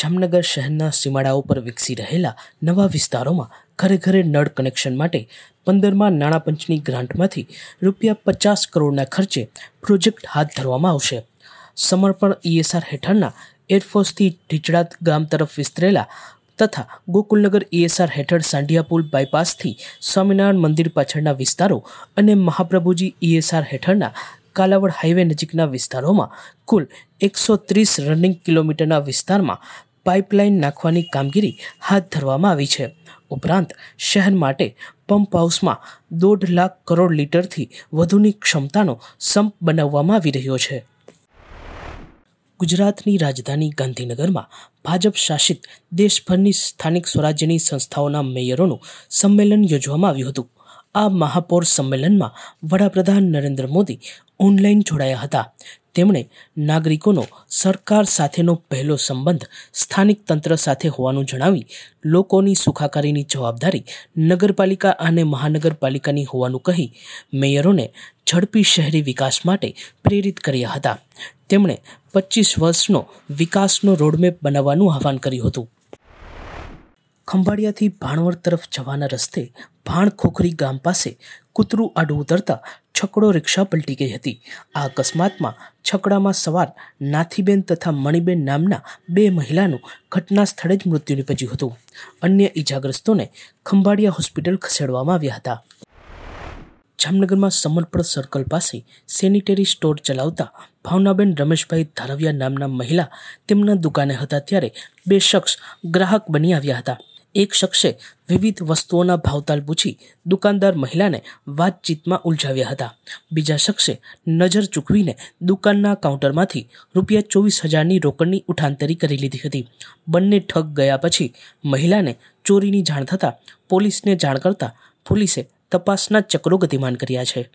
જામનગર શહેરના સીમાડાઓ પર વિકસી રહેલા નવા વિસ્તારોમાં ઘરે ઘરે નળ કનેક્શન માટે પંદરમાં નાણાં પંચની ગ્રાન્ટમાંથી રૂપિયા પચાસ કરોડના ખર્ચે પ્રોજેક્ટ હાથ ધરવામાં આવશે સમર્પણ ઈએસઆર હેઠળના એરફોર્સથી ઢીચડાત ગામ તરફ વિસ્તરેલા તથા ગોકુલનગર ઈએસઆર હેઠળ સાંઢિયા પુલ બાયપાસથી સ્વામિનારાયણ મંદિર પાછળના વિસ્તારો અને મહાપ્રભુજી ઈએસઆર હેઠળના કાલાવડ હાઈવે નજીકના વિસ્તારોમાં કુલ એકસો ત્રીસ રનિંગ કિલોમીટરના વિસ્તારમાં પાઇપલાઇન નાખવાની કામગીરી હાથ ધરવામાં આવી છે ઉપરાંત શહેર માટે પંપ હાઉસમાં દોઢ લાખ કરોડ લીટરથી વધુની ક્ષમતાનો સંપ બનાવવામાં આવી રહ્યો છે ગુજરાતની રાજધાની ગાંધીનગરમાં ભાજપ શાસિત દેશભરની સ્થાનિક સ્વરાજ્યની સંસ્થાઓના મેયરોનું સંમેલન યોજવામાં આવ્યું હતું આ મહાપૌર સંમેલનમાં વડાપ્રધાન નરેન્દ્ર મોદી ઓનલાઈન જોડાયા હતા તેમણે નાગરિકોનો સરકાર સાથેનો પહેલો સંબંધ સ્થાનિક તંત્ર સાથે હોવાનું જણાવી લોકોની સુખાકારીની જવાબદારી નગરપાલિકા અને મહાનગરપાલિકાની હોવાનું કહી મેયરોને ઝડપી શહેરી વિકાસ માટે પ્રેરિત કર્યા હતા તેમણે પચીસ વર્ષનો વિકાસનો રોડમેપ બનાવવાનું આહવાન કર્યું હતું ખંભાળિયાથી ભાણવર તરફ જવાના રસ્તે ભાણખોખરી ગામ પાસે કૂતરું આડું ઉતરતા છકડો રિક્ષા પલટી ગઈ હતી આ અકસ્માતમાં છકડામાં સવાર નાથીબેન તથા મણિબેન નામના બે મહિલાનું ઘટના સ્થળે જ મૃત્યુ નિપજ્યું હતું અન્ય ઇજાગ્રસ્તોને ખંભાળિયા હોસ્પિટલ ખસેડવામાં આવ્યા હતા જામનગરમાં સમર્પણ સર્કલ પાસે સેનિટરી સ્ટોર ચલાવતા ભાવનાબેન રમેશભાઈ ધારવિયા નામના મહિલા તેમના દુકાને હતા ત્યારે બે શખ્સ ગ્રાહક બની આવ્યા હતા એક શખ્સે વિવિધ વસ્તુઓના ભાવતાલ પૂછી દુકાનદાર મહિલાને વાતચીતમાં ઉલઝાવ્યા હતા બીજા શખ્સે નજર ચૂકવીને દુકાનના કાઉન્ટરમાંથી રૂપિયા ચોવીસ હજારની રોકડની ઉઠાંતરી કરી લીધી હતી બંને ઠગ ગયા પછી મહિલાને ચોરીની જાણ થતાં પોલીસને જાણ કરતાં પોલીસે તપાસના ચક્રો ગતિમાન કર્યા છે